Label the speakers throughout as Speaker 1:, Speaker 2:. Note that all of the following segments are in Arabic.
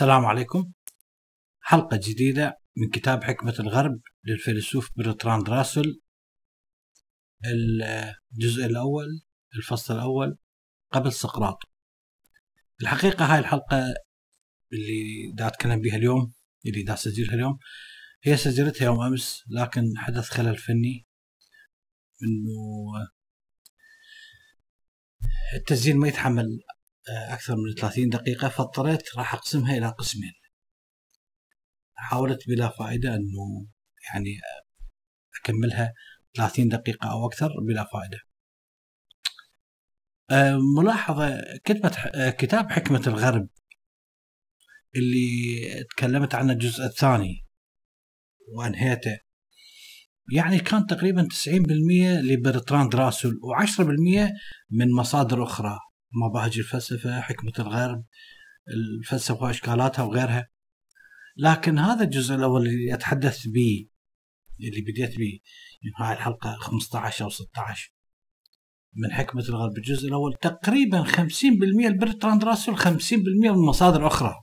Speaker 1: السلام عليكم حلقة جديدة من كتاب حكمة الغرب للفيلسوف برتراند راسل الجزء الأول الفصل الأول قبل سقراط الحقيقة هاي الحلقة اللي دا أتكلم بها اليوم اللي دا أسجلها اليوم هي سجلتها يوم أمس لكن حدث خلل فني إنه التسجيل ما يتحمل آه، أكثر من 30 دقيقة فاضطريت راح أقسمها إلى قسمين حاولت بلا فائدة أنه يعني أكملها 30 دقيقة أو أكثر بلا فائدة آه، ملاحظة كتبة آه، كتاب حكمة الغرب اللي تكلمت عنه الجزء الثاني وأنهيته يعني كان تقريبا 90% لبرتراند راسل و10% من مصادر أخرى مباهج الفلسفه حكمه الغرب الفلسفه واشكالاتها وغيرها لكن هذا الجزء الاول اللي اتحدث به اللي بديت به من يعني هاي الحلقه 15 او 16 من حكمه الغرب الجزء الاول تقريبا 50% البرتراند راسل 50% من مصادر اخرى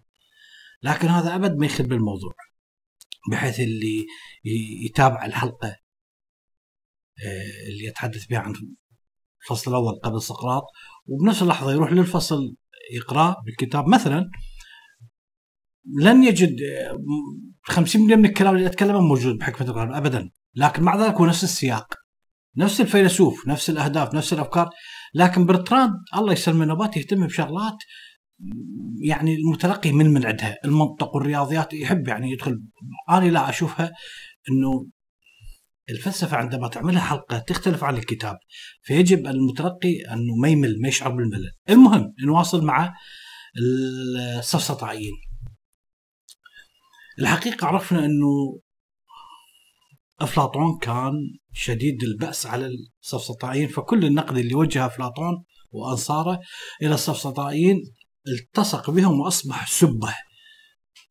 Speaker 1: لكن هذا ابد ما يخل الموضوع بحيث اللي يتابع الحلقه آه، اللي يتحدث بها عن الفصل الاول قبل سقراط وبنفس اللحظه يروح للفصل يقرا بالكتاب مثلا لن يجد 50% آه، من الكلام اللي اتكلمه موجود بحكمه القران ابدا لكن مع ذلك هو نفس السياق نفس الفيلسوف نفس الاهداف نفس الافكار لكن برتراند الله يسلمه النبات يهتم بشغلات يعني المتلقي من من عندها المنطق والرياضيات يحب يعني يدخل انا لا اشوفها انه الفلسفة عندما تعملها حلقة تختلف عن الكتاب فيجب المتلقي أنه ما يمل ما يشعر بالملل المهم نواصل مع السفسطائيين الحقيقة عرفنا أنه أفلاطون كان شديد البأس على السفسطائيين فكل النقد اللي وجهه أفلاطون وأنصاره إلى السفسطائيين التصق بهم وأصبح سبه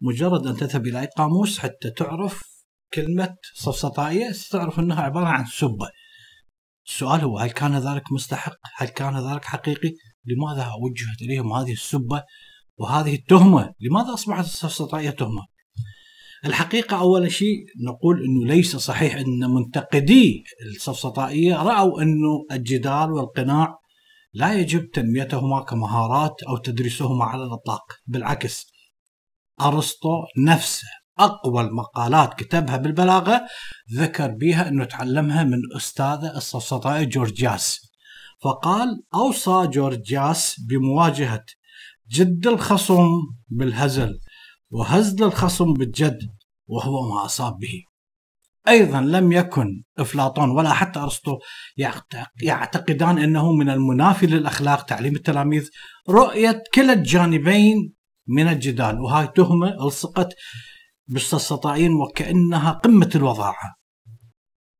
Speaker 1: مجرد أن تذهب إلى أي قاموس حتى تعرف كلمة صفصطائية ستعرف أنها عبارة عن سبة السؤال هو هل كان ذلك مستحق؟ هل كان ذلك حقيقي؟ لماذا وجهت إليهم هذه السبة وهذه التهمة؟ لماذا أصبحت الصفصطائية تهمة؟ الحقيقة أول شيء نقول أنه ليس صحيح أن منتقدي الصفصطائية رأوا أنه الجدال والقناع لا يجب تنميتهما كمهارات أو تدريسهما على الإطلاق بالعكس أرسطو نفسه أقوى المقالات كتبها بالبلاغة ذكر بها أنه تعلمها من أستاذه السفسطائي جورجياس فقال أوصى جورجياس بمواجهة جد الخصم بالهزل وهزل الخصم بالجد وهو ما أصاب به أيضا لم يكن أفلاطون ولا حتى أرسطو يعتقدان أنه من المنافي للأخلاق تعليم التلاميذ رؤية كلا الجانبين من الجدال وهاي تهمة ألصقت بالسستطائين وكأنها قمة الوضاعة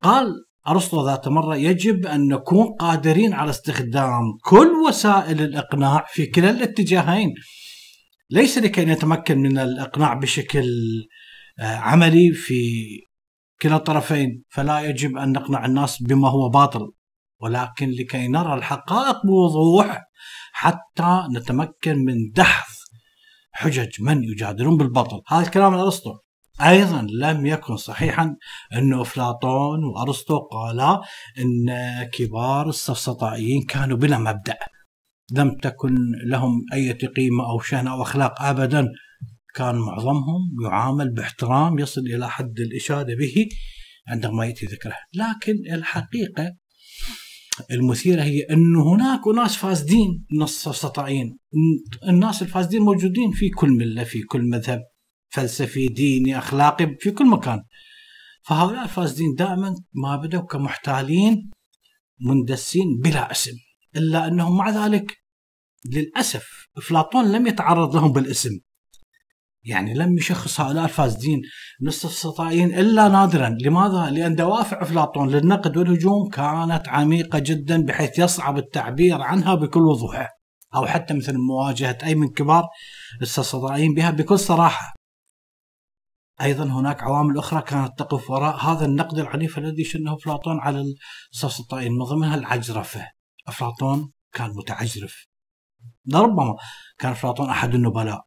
Speaker 1: قال أرسطو ذات مرة يجب أن نكون قادرين على استخدام كل وسائل الإقناع في كلا الاتجاهين ليس لكي نتمكن من الإقناع بشكل آه، عملي في كلا الطرفين فلا يجب أن نقنع الناس بما هو باطل ولكن لكي نرى الحقائق بوضوح حتى نتمكن من دحض حجج من يجادلون بالباطل هذا الكلام أرسطو أيضا لم يكن صحيحا أن أفلاطون وأرسطو قالا أن كبار السفسطائيين كانوا بلا مبدأ لم تكن لهم أي قيمة أو شأن أو أخلاق أبدا كان معظمهم يعامل باحترام يصل إلى حد الإشادة به عندما يأتي ذكره لكن الحقيقة المثيره هي انه هناك ناس فاسدين نص سطعين الناس الفاسدين موجودين في كل مله في كل مذهب فلسفي ديني اخلاقي في كل مكان فهؤلاء الفاسدين دائما ما بدوا كمحتالين مندسين بلا اسم الا انهم مع ذلك للاسف افلاطون لم يتعرض لهم بالاسم يعني لم يشخص هؤلاء الفاسدين مستفسطائيين الا نادرا، لماذا؟ لان دوافع افلاطون للنقد والهجوم كانت عميقه جدا بحيث يصعب التعبير عنها بكل وضوح او حتى مثل مواجهه اي من كبار الاستفسطائيين بها بكل صراحه. ايضا هناك عوامل اخرى كانت تقف وراء هذا النقد العنيف الذي شنه افلاطون على الاستفسطائيين من ضمنها العجرفه. افلاطون كان متعجرف. لربما كان افلاطون احد النبلاء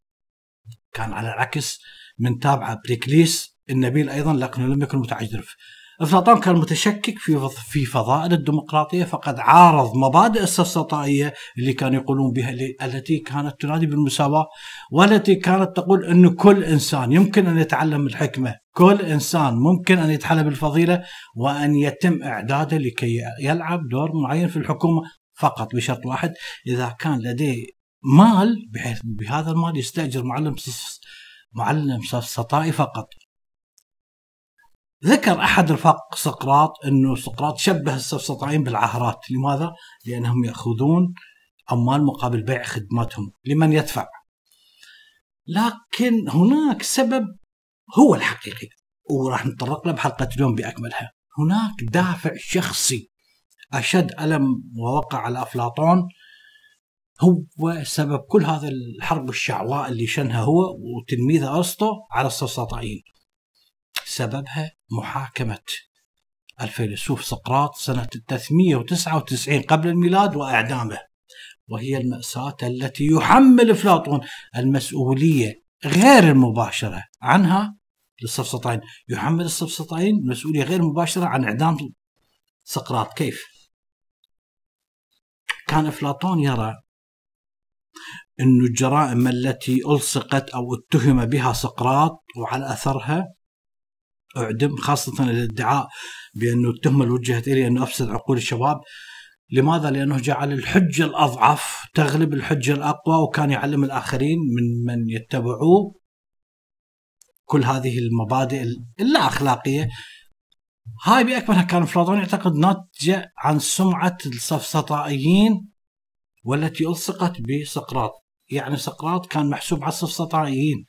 Speaker 1: كان على العكس من تابعه بريكليس النبيل ايضا لكنه لم يكن متعجرف افلاطون كان متشكك في في فضائل الديمقراطيه فقد عارض مبادئ السفسطائيه اللي كانوا يقولون بها التي كانت تنادي بالمساواه والتي كانت تقول انه كل انسان يمكن ان يتعلم الحكمه، كل انسان ممكن ان يتحلى بالفضيلة وان يتم اعداده لكي يلعب دور معين في الحكومه فقط بشرط واحد اذا كان لديه مال بحيث بهذا المال يستأجر معلم معلم سطائي فقط ذكر أحد رفاق سقراط أنه سقراط شبه السفسطائيين بالعهرات لماذا؟ لأنهم يأخذون أموال مقابل بيع خدماتهم لمن يدفع لكن هناك سبب هو الحقيقي وراح نتطرق له بحلقة اليوم بأكملها هناك دافع شخصي أشد ألم ووقع على أفلاطون هو سبب كل هذا الحرب الشعواء اللي شنها هو وتلميذه ارسطو على السفسطائيين. سببها محاكمه الفيلسوف سقراط سنه 399 قبل الميلاد واعدامه وهي الماساه التي يحمل افلاطون المسؤوليه غير المباشره عنها للسفسطائيين يحمل السفسطائيين مسؤوليه غير مباشره عن اعدام سقراط كيف كان افلاطون يرى أن الجرائم التي ألصقت أو اتهم بها سقراط وعلى أثرها أعدم خاصة الادعاء بأنه التهمة اللي وجهت إلي أنه أفسد عقول الشباب لماذا؟ لأنه جعل الحجة الأضعف تغلب الحجة الأقوى وكان يعلم الآخرين من من يتبعوه كل هذه المبادئ اللا أخلاقية هاي بأكملها كان أفلاطون يعتقد ناتجة عن سمعة السفسطائيين والتي ألصقت بسقراط يعني سقراط كان محسوب على السفسطائيين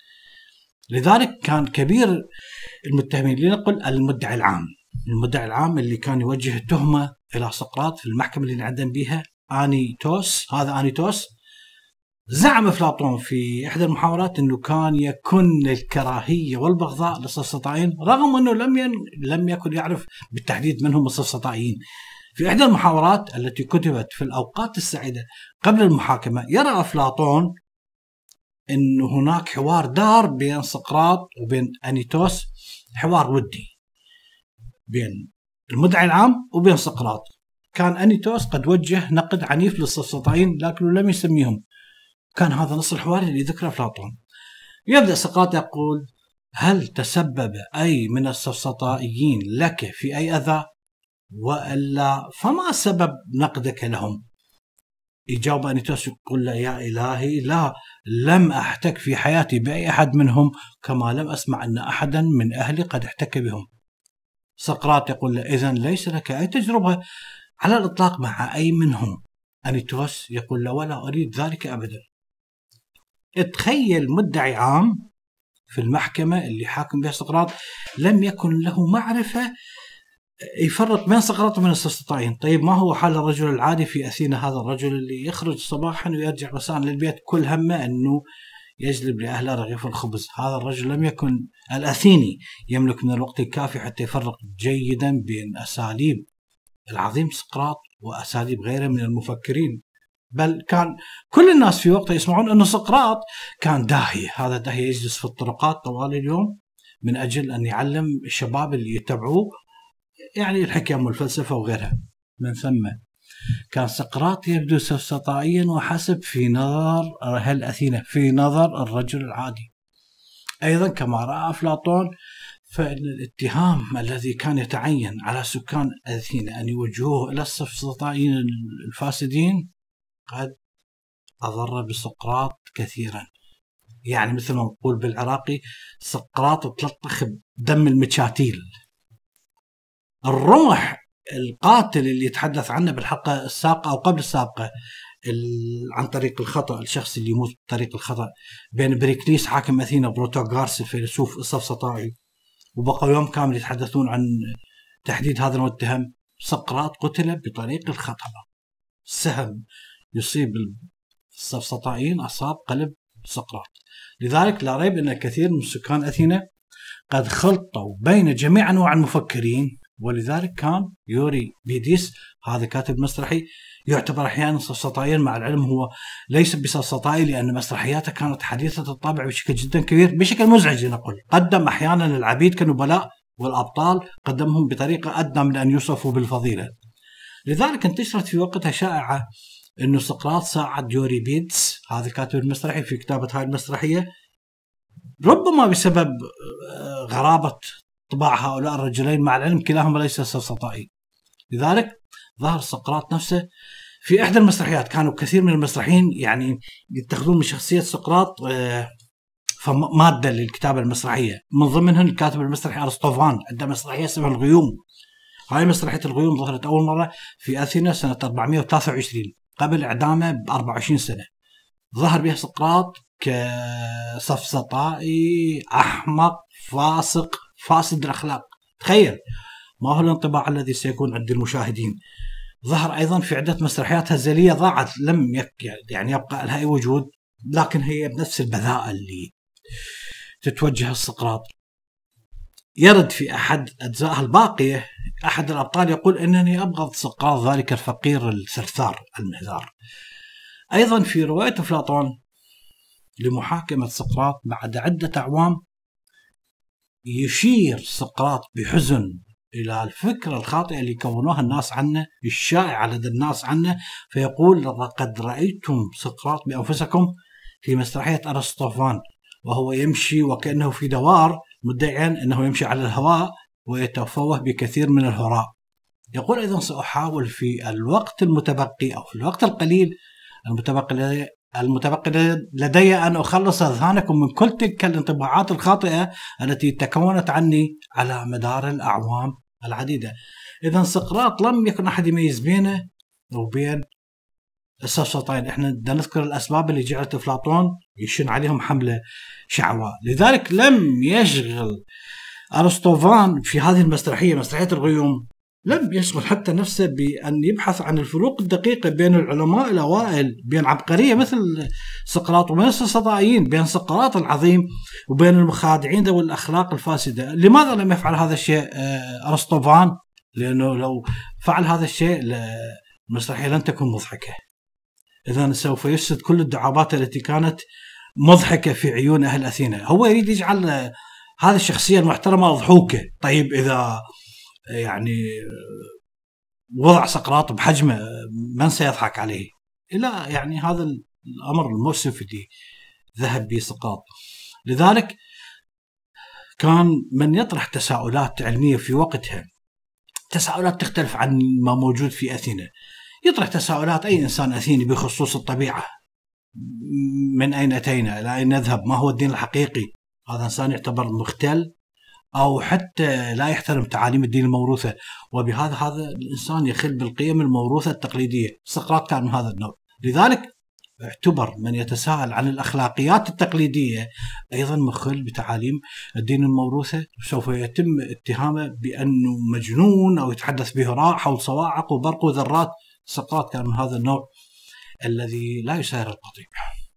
Speaker 1: لذلك كان كبير المتهمين لنقل المدعي العام المدعي العام اللي كان يوجه التهمة إلى سقراط في المحكمة اللي انعدم بها آنيتوس هذا آنيتوس زعم أفلاطون في إحدى المحاورات أنه كان يكن الكراهية والبغضاء للسفسطائيين رغم أنه لم ين... لم يكن يعرف بالتحديد من هم السفسطائيين في إحدى المحاورات التي كتبت في الأوقات السعيدة قبل المحاكمة يرى أفلاطون أن هناك حوار دار بين سقراط وبين أنيتوس حوار ودي بين المدعي العام وبين سقراط كان أنيتوس قد وجه نقد عنيف للسفسطائيين لكنه لم يسميهم كان هذا نص الحوار اللي ذكره أفلاطون يبدأ سقراط يقول هل تسبب أي من السفسطائيين لك في أي أذى؟ والا فما سبب نقدك لهم؟ يجاوب أنيتوس يقول له يا إلهي لا لم أحتك في حياتي بأي أحد منهم كما لم أسمع أن أحدا من أهلي قد احتك بهم سقراط يقول له إذا ليس لك أي تجربة على الإطلاق مع أي منهم أنيتوس يقول له ولا أريد ذلك أبدا تخيل مدعي عام في المحكمة اللي حاكم بها سقراط لم يكن له معرفة يفرق بين سقراط وبين السستطاين طيب ما هو حال الرجل العادي في أثينا هذا الرجل اللي يخرج صباحا ويرجع مساء للبيت كل همه أنه يجلب لأهله رغيف الخبز هذا الرجل لم يكن الأثيني يملك من الوقت الكافي حتى يفرق جيدا بين أساليب العظيم سقراط وأساليب غيره من المفكرين بل كان كل الناس في وقته يسمعون أن سقراط كان داهية هذا داهية يجلس في الطرقات طوال اليوم من أجل أن يعلم الشباب اللي يتبعوه يعني الحكم والفلسفة وغيرها من ثم كان سقراط يبدو سفسطائيا وحسب في نظر أهل أثينا في نظر الرجل العادي أيضا كما رأى أفلاطون فإن الاتهام الذي كان يتعين على سكان أثينا أن يوجهوه إلى السفسطائيين الفاسدين قد أضر بسقراط كثيرا يعني مثل ما نقول بالعراقي سقراط تلطخ بدم المشاتيل الرمح القاتل اللي يتحدث عنه بالحلقه السابقه او قبل السابقه عن طريق الخطا الشخص اللي يموت بطريق الخطا بين بريكليس حاكم اثينا بروتوغارس الفيلسوف السفسطائي وبقوا يوم كامل يتحدثون عن تحديد هذا المتهم سقراط قتل بطريق الخطا سهم يصيب السفسطائيين اصاب قلب سقراط لذلك لا ريب ان كثير من سكان اثينا قد خلطوا بين جميع انواع المفكرين ولذلك كان يوري بيديس هذا كاتب مسرحي يعتبر احيانا سطائيا مع العلم هو ليس بسطائي لان مسرحياته كانت حديثه الطابع بشكل جدا كبير بشكل مزعج لنقل قدم احيانا العبيد كنبلاء والابطال قدمهم بطريقه ادنى من ان يوصفوا بالفضيله لذلك انتشرت في وقتها شائعه انه سقراط ساعد يوري بيدس هذا الكاتب المسرحي في كتابه هاي المسرحيه ربما بسبب آه، غرابه طباع هؤلاء الرجلين مع العلم كلاهما ليس سفسطائي لذلك ظهر سقراط نفسه في احدى المسرحيات كانوا كثير من المسرحيين يعني يتخذون من شخصيه سقراط آه، ماده للكتابه المسرحيه من ضمنهم الكاتب المسرحي ارسطوفان عنده مسرحيه اسمها الغيوم هاي مسرحيه الغيوم ظهرت اول مره في اثينا سنه 423 قبل اعدامه ب 24 سنه ظهر بها سقراط كسفسطائي احمق فاسق فاسد الاخلاق تخيل ما هو الانطباع الذي سيكون عند المشاهدين ظهر ايضا في عده مسرحيات هزليه ضاعت لم يك يعني يبقى لها اي وجود لكن هي بنفس البذاءه اللي تتوجه السقراط يرد في احد اجزائها الباقيه احد الابطال يقول انني ابغض سقراط ذلك الفقير السرثار المهذار ايضا في روايه افلاطون لمحاكمه سقراط بعد عده اعوام يشير سقراط بحزن إلى الفكرة الخاطئة اللي كونوها الناس عنه الشائعة لدى الناس عنه فيقول لقد رأيتم سقراط بأنفسكم في مسرحية أرسطوفان وهو يمشي وكأنه في دوار مدعيا أنه يمشي على الهواء ويتفوه بكثير من الهراء يقول إذا سأحاول في الوقت المتبقي أو في الوقت القليل المتبقي المتبقي لدي أن أخلص أذهانكم من كل تلك الانطباعات الخاطئة التي تكونت عني على مدار الأعوام العديدة إذا سقراط لم يكن أحد يميز بينه وبين السفسطين احنا بدنا نذكر الاسباب اللي جعلت افلاطون يشن عليهم حمله شعواء لذلك لم يشغل ارسطوفان في هذه المسرحيه مسرحيه الغيوم لم يشغل حتى نفسه بأن يبحث عن الفروق الدقيقة بين العلماء الأوائل بين عبقرية مثل سقراط وبين الصدائيين بين سقراط العظيم وبين المخادعين ذوي الأخلاق الفاسدة لماذا لم يفعل هذا الشيء آه، أرسطوفان لأنه لو فعل هذا الشيء المسرحية لن تكون مضحكة إذا سوف يفسد كل الدعابات التي كانت مضحكة في عيون أهل أثينا هو يريد يجعل هذه الشخصية المحترمة ضحوكة طيب إذا يعني وضع سقراط بحجمه من سيضحك عليه لا يعني هذا الامر المؤسف اللي ذهب به سقراط لذلك كان من يطرح تساؤلات علميه في وقتها تساؤلات تختلف عن ما موجود في اثينا يطرح تساؤلات اي انسان اثيني بخصوص الطبيعه من اين اتينا الى اين نذهب ما هو الدين الحقيقي هذا انسان يعتبر مختل او حتى لا يحترم تعاليم الدين الموروثه وبهذا هذا الانسان يخل بالقيم الموروثه التقليديه سقراط كان من هذا النوع لذلك اعتبر من يتساءل عن الاخلاقيات التقليديه ايضا مخل بتعاليم الدين الموروثه سوف يتم اتهامه بانه مجنون او يتحدث بهراء حول صواعق وبرق وذرات سقراط كان من هذا النوع الذي لا يسير القطيع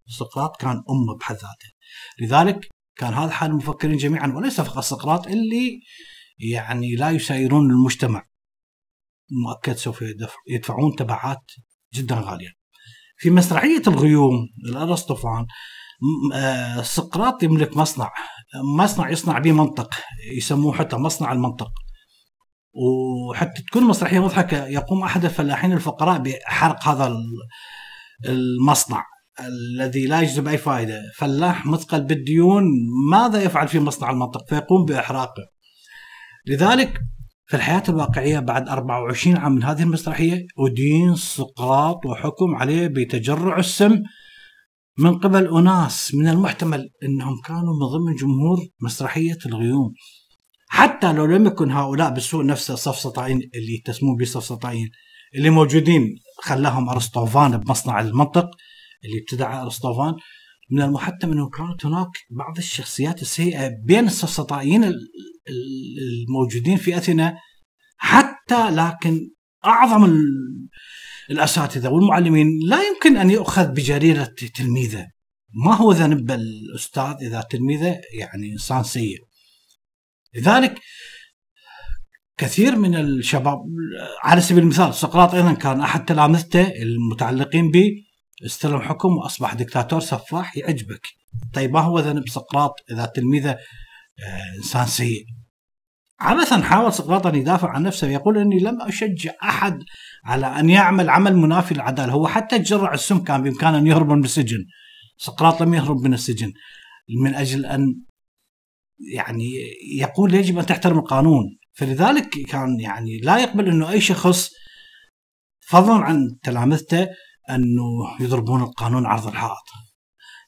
Speaker 1: سقراط كان امه بحد ذاته لذلك كان هذا حال المفكرين جميعا وليس فقط سقراط اللي يعني لا يسايرون المجتمع مؤكد سوف يدفعون تبعات جدا غالية في مسرحية الغيوم الأرسطوفان آه، سقراط يملك مصنع مصنع يصنع به منطق يسموه حتى مصنع المنطق وحتى تكون مسرحية مضحكة يقوم أحد الفلاحين الفقراء بحرق هذا المصنع الذي لا يجذب اي فائده، فلاح مثقل بالديون ماذا يفعل في مصنع المنطق؟ فيقوم باحراقه. لذلك في الحياه الواقعيه بعد 24 عام من هذه المسرحيه ادين سقراط وحكم عليه بتجرع السم من قبل اناس من المحتمل انهم كانوا من ضمن جمهور مسرحيه الغيوم. حتى لو لم يكن هؤلاء بالسوء نفسه السفسطائيين اللي يتسمون به السفسطائيين اللي موجودين خلاهم ارسطوفان بمصنع المنطق اللي ابتدعها ارسطوفان من المحتم انه كانت هناك بعض الشخصيات السيئه بين السفسطائيين الموجودين في اثينا حتى لكن اعظم الاساتذه والمعلمين لا يمكن ان يؤخذ بجريره تلميذه ما هو ذنب الاستاذ اذا تلميذه يعني انسان سيء لذلك كثير من الشباب على سبيل المثال سقراط ايضا كان احد تلامذته المتعلقين به استلم حكم واصبح دكتاتور سفاح يعجبك طيب ما هو ذنب سقراط اذا تلميذه آه، انسان سيء عبثا حاول سقراط ان يدافع عن نفسه يقول اني لم اشجع احد على ان يعمل عمل منافي للعداله هو حتى تجرع السم كان بامكانه ان يهرب من السجن سقراط لم يهرب من السجن من اجل ان يعني يقول يجب ان تحترم القانون فلذلك كان يعني لا يقبل انه اي شخص فضلا عن تلامذته أنه يضربون القانون عرض الحائط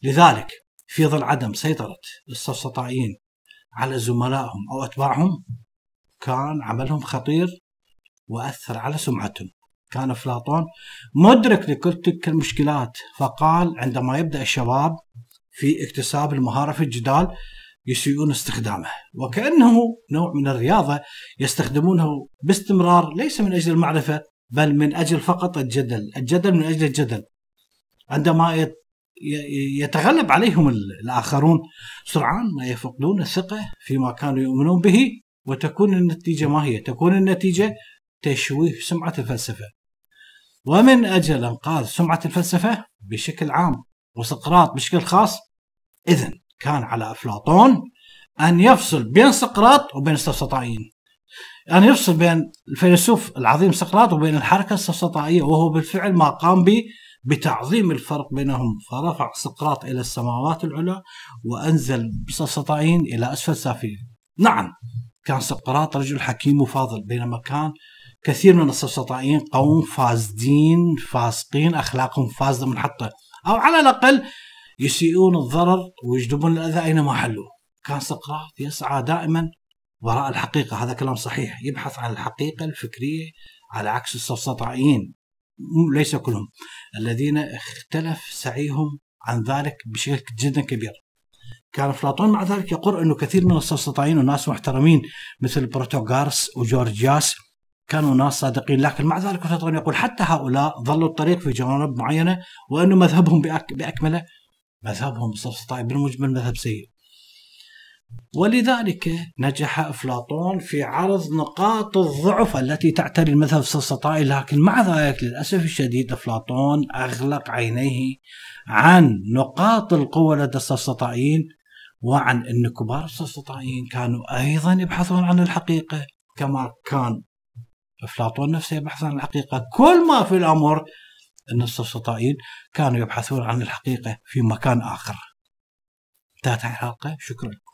Speaker 1: لذلك في ظل عدم سيطرة السفسطائيين على زملائهم أو أتباعهم كان عملهم خطير وأثر على سمعتهم كان أفلاطون مدرك لكل تلك المشكلات فقال عندما يبدأ الشباب في اكتساب المهارة في الجدال يسيئون استخدامه وكأنه نوع من الرياضة يستخدمونه باستمرار ليس من أجل المعرفة بل من أجل فقط الجدل الجدل من أجل الجدل عندما يتغلب عليهم الآخرون سرعان ما يفقدون الثقة فيما كانوا يؤمنون به وتكون النتيجة ما هي تكون النتيجة تشويه سمعة الفلسفة ومن أجل إنقاذ سمعة الفلسفة بشكل عام وسقراط بشكل خاص اذا كان على أفلاطون أن يفصل بين سقراط وبين السفسطائيين. يعني يفصل بين الفيلسوف العظيم سقراط وبين الحركة السفسطائية وهو بالفعل ما قام به بتعظيم الفرق بينهم فرفع سقراط إلى السماوات العلى وأنزل السفسطائيين إلى أسفل سافلين نعم كان سقراط رجل حكيم وفاضل بينما كان كثير من السفسطائيين قوم فاسدين فاسقين أخلاقهم فاسدة منحطة أو على الأقل يسيئون الضرر ويجلبون الأذى أينما حلوه كان سقراط يسعى دائما وراء الحقيقة هذا كلام صحيح يبحث عن الحقيقة الفكرية على عكس السفسطائيين ليس كلهم الذين اختلف سعيهم عن ذلك بشكل جدا كبير كان أفلاطون مع ذلك يقول أنه كثير من السفسطائيين وناس محترمين مثل بروتوغارس وجورجياس كانوا ناس صادقين لكن مع ذلك أفلاطون يقول حتى هؤلاء ظلوا الطريق في جوانب معينة وأنه مذهبهم بأكمله مذهبهم السفسطائي بالمجمل مذهب سيء ولذلك نجح أفلاطون في عرض نقاط الضعف التي تعتري المذهب السلسطائي لكن مع ذلك للأسف الشديد أفلاطون أغلق عينيه عن نقاط القوة لدى السلسطائيين وعن أن كبار السلسطائيين كانوا أيضا يبحثون عن الحقيقة كما كان أفلاطون نفسه يبحث عن الحقيقة كل ما في الأمر أن السلسطائيين كانوا يبحثون عن الحقيقة في مكان آخر انتهت الحلقة شكرا